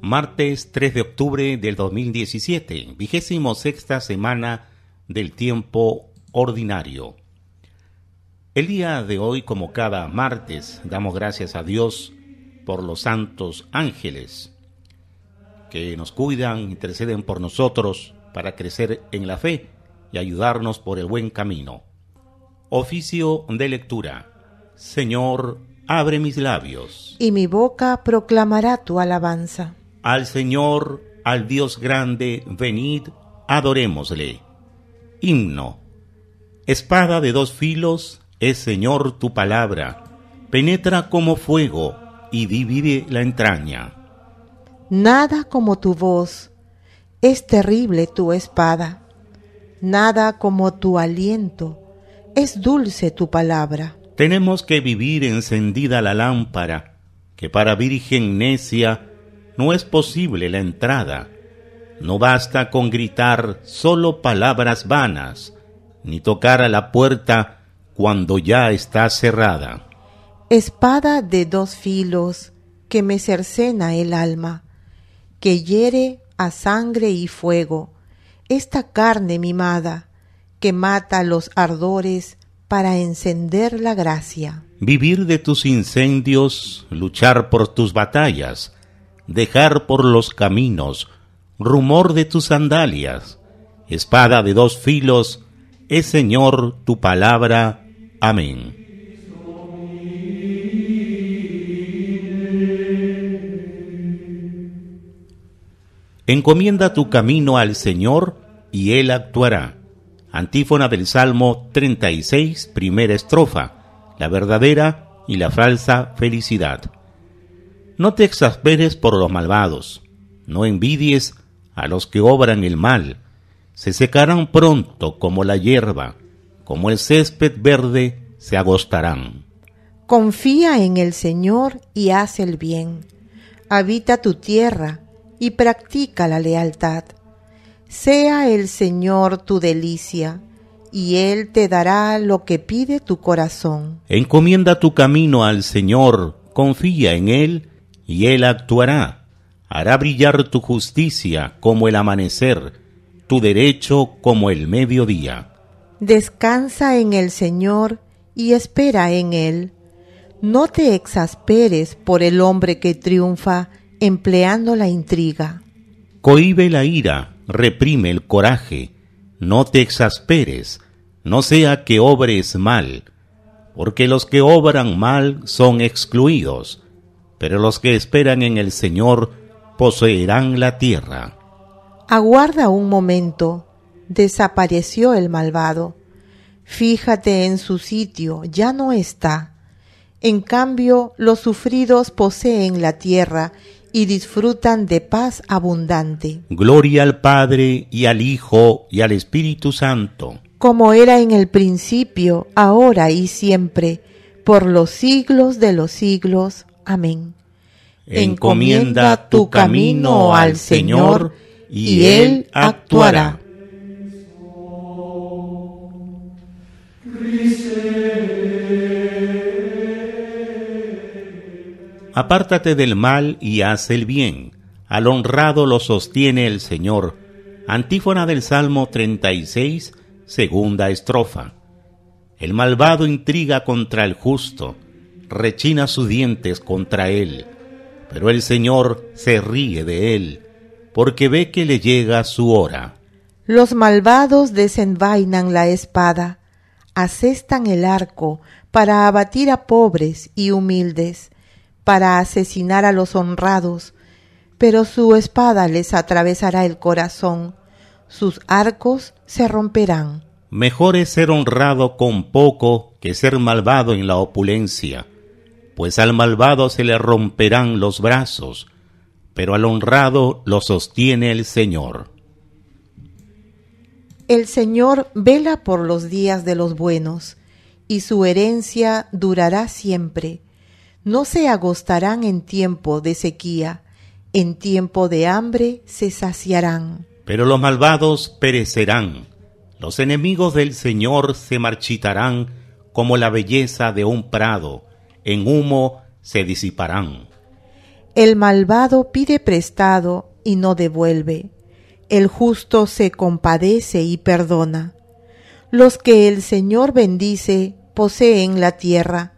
martes 3 de octubre del 2017, vigésimo sexta semana del tiempo ordinario. El día de hoy, como cada martes, damos gracias a Dios por los santos ángeles que nos cuidan, interceden por nosotros para crecer en la fe y ayudarnos por el buen camino. Oficio de lectura. Señor, abre mis labios. Y mi boca proclamará tu alabanza. Al Señor, al Dios grande, venid, adorémosle. Himno. Espada de dos filos es, Señor, tu palabra. Penetra como fuego y divide la entraña. Nada como tu voz. Es terrible tu espada. Nada como tu aliento. Es dulce tu palabra. Tenemos que vivir encendida la lámpara, que para virgen necia no es posible la entrada. No basta con gritar solo palabras vanas, ni tocar a la puerta cuando ya está cerrada. Espada de dos filos que me cercena el alma, que hiere a sangre y fuego, esta carne mimada, que mata los ardores para encender la gracia. Vivir de tus incendios, luchar por tus batallas, dejar por los caminos, rumor de tus sandalias, espada de dos filos, es Señor tu palabra. Amén. Encomienda tu camino al Señor y Él actuará. Antífona del Salmo 36, primera estrofa, la verdadera y la falsa felicidad. No te exasperes por los malvados, no envidies a los que obran el mal. Se secarán pronto como la hierba, como el césped verde se agostarán. Confía en el Señor y haz el bien. Habita tu tierra y practica la lealtad. Sea el Señor tu delicia, y Él te dará lo que pide tu corazón. Encomienda tu camino al Señor, confía en Él, y él actuará, hará brillar tu justicia como el amanecer, tu derecho como el mediodía. Descansa en el Señor y espera en él. No te exasperes por el hombre que triunfa empleando la intriga. Cohibe la ira, reprime el coraje, no te exasperes, no sea que obres mal, porque los que obran mal son excluidos pero los que esperan en el Señor poseerán la tierra. Aguarda un momento. Desapareció el malvado. Fíjate en su sitio, ya no está. En cambio, los sufridos poseen la tierra y disfrutan de paz abundante. Gloria al Padre y al Hijo y al Espíritu Santo. Como era en el principio, ahora y siempre, por los siglos de los siglos. Amén. Encomienda tu camino al Señor y Él actuará. Apártate del mal y haz el bien. Al honrado lo sostiene el Señor. Antífona del Salmo 36, segunda estrofa. El malvado intriga contra el justo rechina sus dientes contra él, pero el Señor se ríe de él, porque ve que le llega su hora. Los malvados desenvainan la espada, asestan el arco para abatir a pobres y humildes, para asesinar a los honrados, pero su espada les atravesará el corazón, sus arcos se romperán. Mejor es ser honrado con poco que ser malvado en la opulencia pues al malvado se le romperán los brazos, pero al honrado lo sostiene el Señor. El Señor vela por los días de los buenos, y su herencia durará siempre. No se agostarán en tiempo de sequía, en tiempo de hambre se saciarán. Pero los malvados perecerán, los enemigos del Señor se marchitarán como la belleza de un prado, en humo se disiparán. El malvado pide prestado y no devuelve. El justo se compadece y perdona. Los que el Señor bendice poseen la tierra.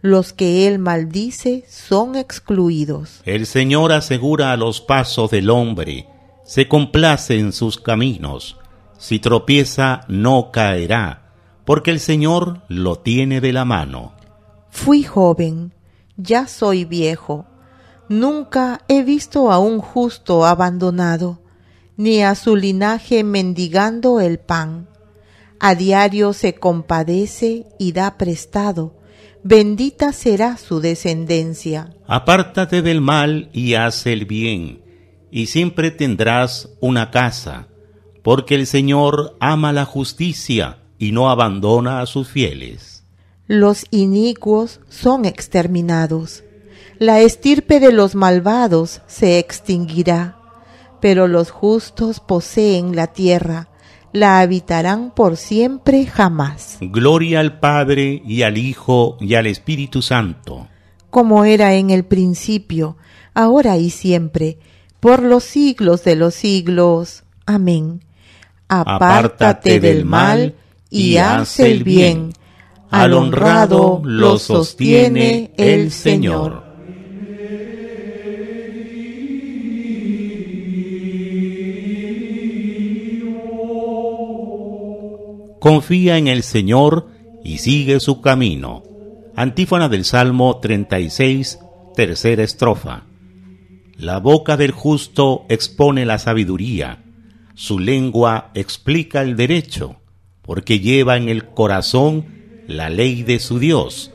Los que él maldice son excluidos. El Señor asegura los pasos del hombre, se complace en sus caminos. Si tropieza, no caerá, porque el Señor lo tiene de la mano. Fui joven, ya soy viejo. Nunca he visto a un justo abandonado, ni a su linaje mendigando el pan. A diario se compadece y da prestado. Bendita será su descendencia. Apártate del mal y haz el bien, y siempre tendrás una casa, porque el Señor ama la justicia y no abandona a sus fieles. Los inicuos son exterminados. La estirpe de los malvados se extinguirá, pero los justos poseen la tierra, la habitarán por siempre jamás. Gloria al Padre y al Hijo y al Espíritu Santo. Como era en el principio, ahora y siempre, por los siglos de los siglos. Amén. Apártate, del mal y haz el bien al honrado lo sostiene el Señor. Confía en el Señor y sigue su camino. Antífona del Salmo 36, tercera estrofa. La boca del justo expone la sabiduría, su lengua explica el derecho, porque lleva en el corazón la ley de su Dios,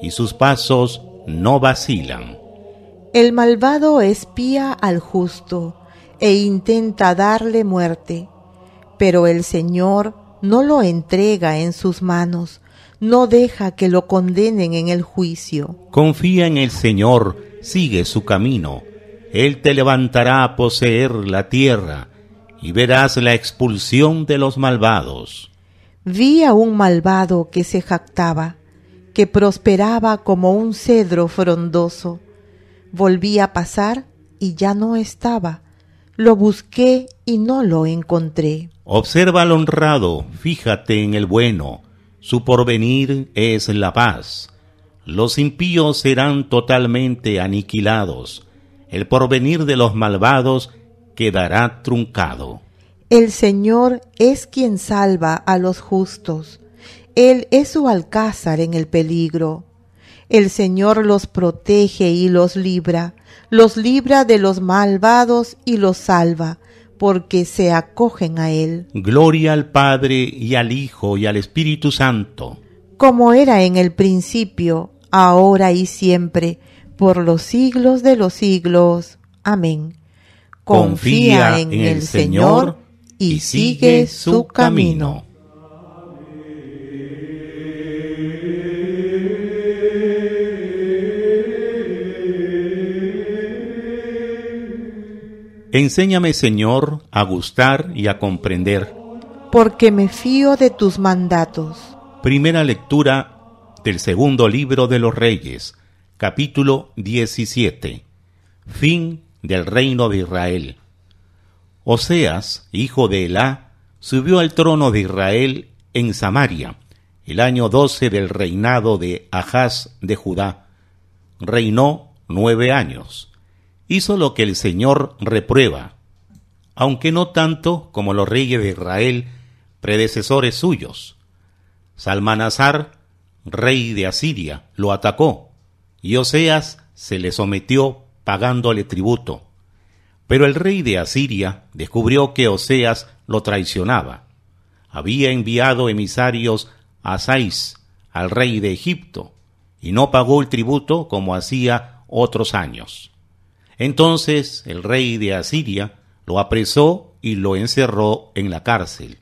y sus pasos no vacilan. El malvado espía al justo e intenta darle muerte, pero el Señor no lo entrega en sus manos, no deja que lo condenen en el juicio. Confía en el Señor, sigue su camino, Él te levantará a poseer la tierra, y verás la expulsión de los malvados. Vi a un malvado que se jactaba, que prosperaba como un cedro frondoso. Volví a pasar y ya no estaba. Lo busqué y no lo encontré. Observa al honrado, fíjate en el bueno. Su porvenir es la paz. Los impíos serán totalmente aniquilados. El porvenir de los malvados quedará truncado. El Señor es quien salva a los justos. Él es su alcázar en el peligro. El Señor los protege y los libra, los libra de los malvados y los salva, porque se acogen a Él. Gloria al Padre y al Hijo y al Espíritu Santo. Como era en el principio, ahora y siempre, por los siglos de los siglos. Amén. Confía, en, el Señor y sigue su camino. Enséñame, Señor, a gustar y a comprender. Porque me fío de tus mandatos. Primera lectura del segundo libro de los Reyes, capítulo 17. Fin del reino de Israel. Oseas, hijo de Elá, subió al trono de Israel en Samaria, el año doce del reinado de Ahaz de Judá. Reinó nueve años. Hizo lo que el Señor reprueba, aunque no tanto como los reyes de Israel, predecesores suyos. Salmanasar, rey de Asiria, lo atacó, y Oseas se le sometió pagándole tributo. Pero el rey de Asiria descubrió que Oseas lo traicionaba. Había enviado emisarios a Saís, al rey de Egipto, y no pagó el tributo como hacía otros años. Entonces el rey de Asiria lo apresó y lo encerró en la cárcel.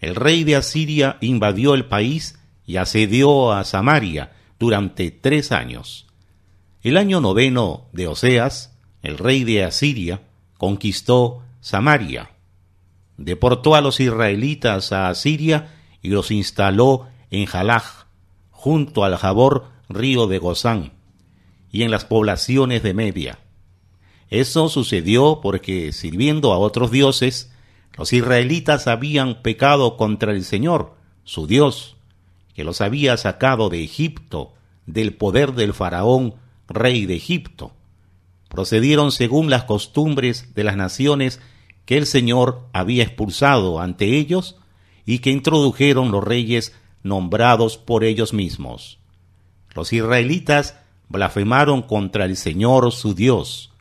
El rey de Asiria invadió el país y asedió a Samaria durante tres años. El año noveno de Oseas, el rey de Asiria, conquistó Samaria, deportó a los israelitas a Asiria y los instaló en Jalaj, junto al Jabor río de Gozán, y en las poblaciones de Media. Eso sucedió porque, sirviendo a otros dioses, los israelitas habían pecado contra el Señor, su Dios, que los había sacado de Egipto, del poder del faraón, rey de Egipto procedieron según las costumbres de las naciones que el Señor había expulsado ante ellos y que introdujeron los reyes nombrados por ellos mismos. Los israelitas blasfemaron contra el Señor su Dios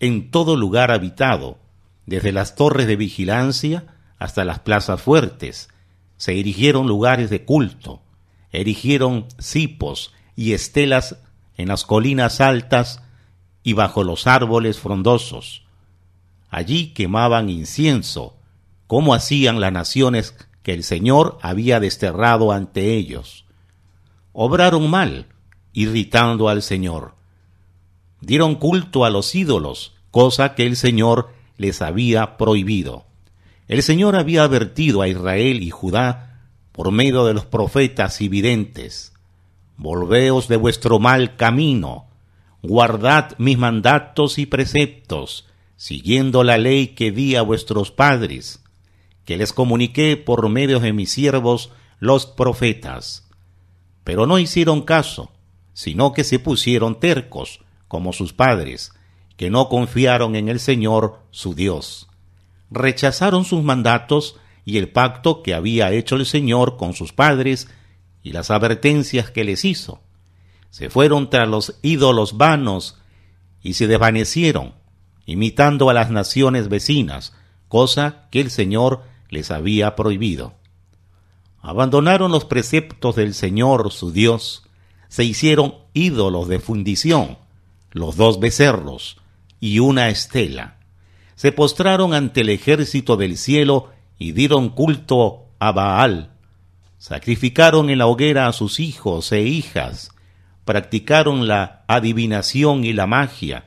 en todo lugar habitado, desde las torres de vigilancia hasta las plazas fuertes. Se erigieron lugares de culto, erigieron cipos y estelas en las colinas altas y bajo los árboles frondosos. Allí quemaban incienso, como hacían las naciones que el Señor había desterrado ante ellos. Obraron mal, irritando al Señor. Dieron culto a los ídolos, cosa que el Señor les había prohibido. El Señor había advertido a Israel y Judá por medio de los profetas y videntes, Volveos de vuestro mal camino, guardad mis mandatos y preceptos, siguiendo la ley que di a vuestros padres, que les comuniqué por medio de mis siervos los profetas. Pero no hicieron caso, sino que se pusieron tercos, como sus padres, que no confiaron en el Señor su Dios. Rechazaron sus mandatos y el pacto que había hecho el Señor con sus padres y las advertencias que les hizo se fueron tras los ídolos vanos y se desvanecieron, imitando a las naciones vecinas, cosa que el Señor les había prohibido. Abandonaron los preceptos del Señor su Dios, se hicieron ídolos de fundición, los dos becerros y una estela. Se postraron ante el ejército del cielo y dieron culto a Baal. Sacrificaron en la hoguera a sus hijos e hijas, practicaron la adivinación y la magia,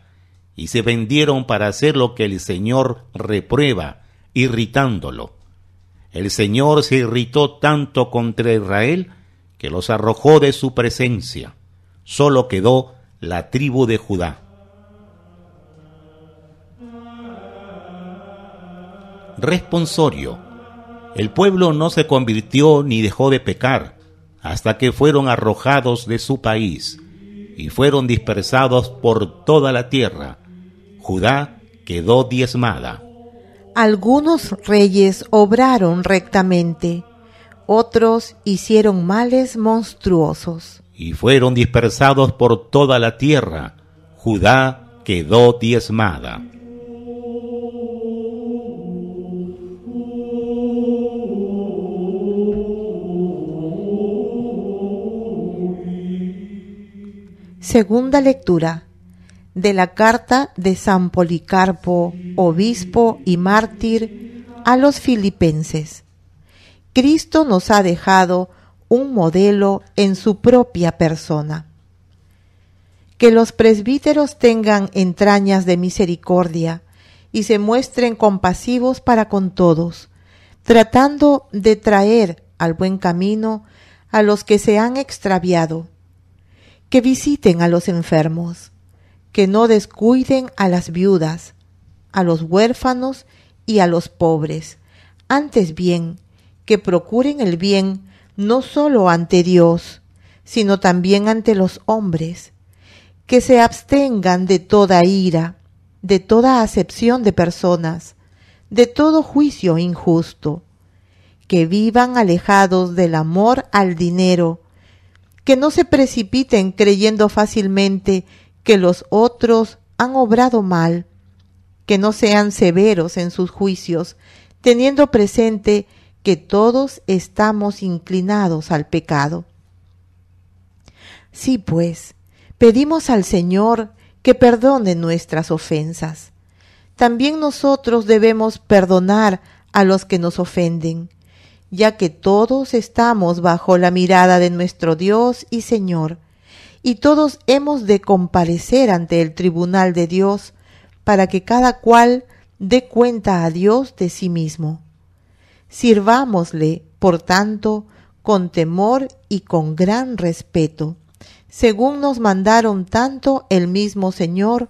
y se vendieron para hacer lo que el Señor reprueba, irritándolo. El Señor se irritó tanto contra Israel que los arrojó de su presencia. Solo quedó la tribu de Judá. Responsorio. El pueblo no se convirtió ni dejó de pecar, hasta que fueron arrojados de su país y fueron dispersados por toda la tierra. Judá quedó diezmada. Algunos reyes obraron rectamente, otros hicieron males monstruosos. Y fueron dispersados por toda la tierra. Judá quedó diezmada. Segunda lectura de la carta de San Policarpo, obispo y mártir, a los filipenses. Cristo nos ha dejado un modelo en su propia persona. Que los presbíteros tengan entrañas de misericordia y se muestren compasivos para con todos, tratando de traer al buen camino a los que se han extraviado que visiten a los enfermos, que no descuiden a las viudas, a los huérfanos y a los pobres. Antes bien, que procuren el bien no solo ante Dios, sino también ante los hombres, que se abstengan de toda ira, de toda acepción de personas, de todo juicio injusto, que vivan alejados del amor al dinero, que no se precipiten creyendo fácilmente que los otros han obrado mal, que no sean severos en sus juicios, teniendo presente que todos estamos inclinados al pecado. Sí, pues, pedimos al Señor que perdone nuestras ofensas. También nosotros debemos perdonar a los que nos ofenden ya que todos estamos bajo la mirada de nuestro Dios y Señor, y todos hemos de comparecer ante el tribunal de Dios, para que cada cual dé cuenta a Dios de sí mismo. Sirvámosle, por tanto, con temor y con gran respeto, según nos mandaron tanto el mismo Señor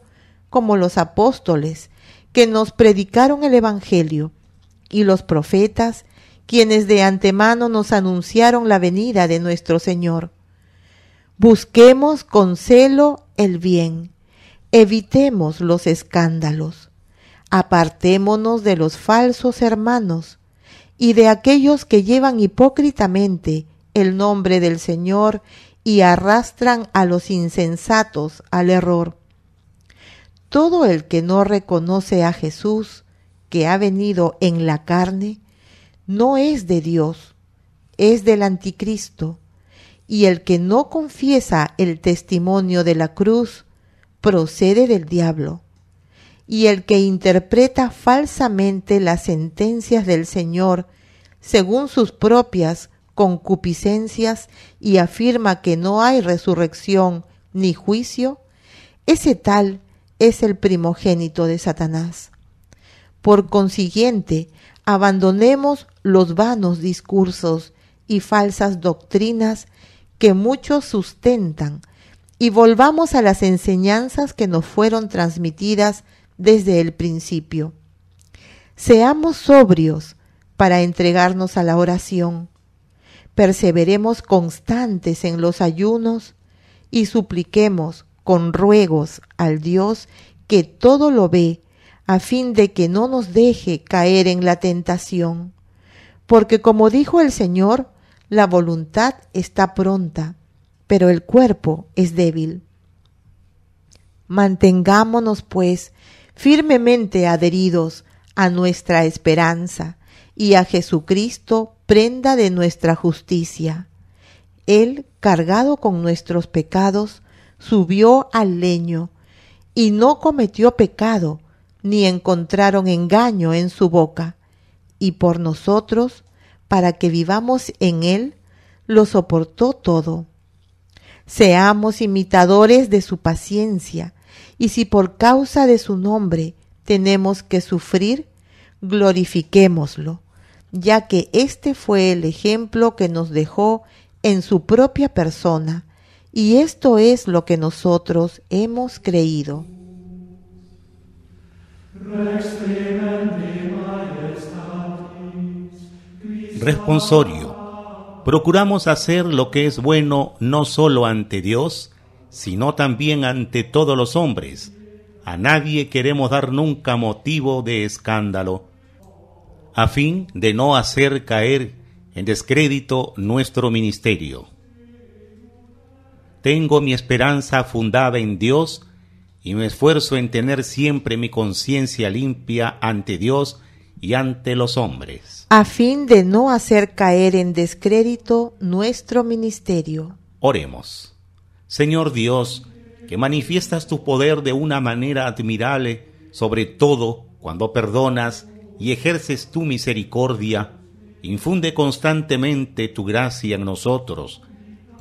como los apóstoles, que nos predicaron el Evangelio, y los profetas, quienes de antemano nos anunciaron la venida de nuestro Señor. Busquemos con celo el bien, evitemos los escándalos, apartémonos de los falsos hermanos y de aquellos que llevan hipócritamente el nombre del Señor y arrastran a los insensatos al error. Todo el que no reconoce a Jesús, que ha venido en la carne, no es de Dios, es del anticristo, y el que no confiesa el testimonio de la cruz procede del diablo, y el que interpreta falsamente las sentencias del Señor según sus propias concupiscencias y afirma que no hay resurrección ni juicio, ese tal es el primogénito de Satanás. Por consiguiente, abandonemos los vanos discursos y falsas doctrinas que muchos sustentan y volvamos a las enseñanzas que nos fueron transmitidas desde el principio. Seamos sobrios para entregarnos a la oración. Perseveremos constantes en los ayunos y supliquemos con ruegos al Dios que todo lo ve a fin de que no nos deje caer en la tentación. Porque como dijo el Señor, la voluntad está pronta, pero el cuerpo es débil. Mantengámonos, pues, firmemente adheridos a nuestra esperanza y a Jesucristo, prenda de nuestra justicia. Él, cargado con nuestros pecados, subió al leño y no cometió pecado, ni encontraron engaño en su boca, y por nosotros, para que vivamos en Él, lo soportó todo. Seamos imitadores de su paciencia, y si por causa de su nombre tenemos que sufrir, glorifiquémoslo, ya que este fue el ejemplo que nos dejó en su propia persona, y esto es lo que nosotros hemos creído. Responsorio. Procuramos hacer lo que es bueno no solo ante Dios, sino también ante todos los hombres. A nadie queremos dar nunca motivo de escándalo, a fin de no hacer caer en descrédito nuestro ministerio. Tengo mi esperanza fundada en Dios, y me esfuerzo en tener siempre mi conciencia limpia ante Dios y ante los hombres. A fin de no hacer caer en descrédito nuestro ministerio. Oremos. Señor Dios, que manifiestas tu poder de una manera admirable, sobre todo cuando perdonas y ejerces tu misericordia, infunde constantemente tu gracia en nosotros,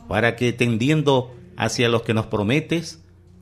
para que tendiendo hacia los que nos prometes,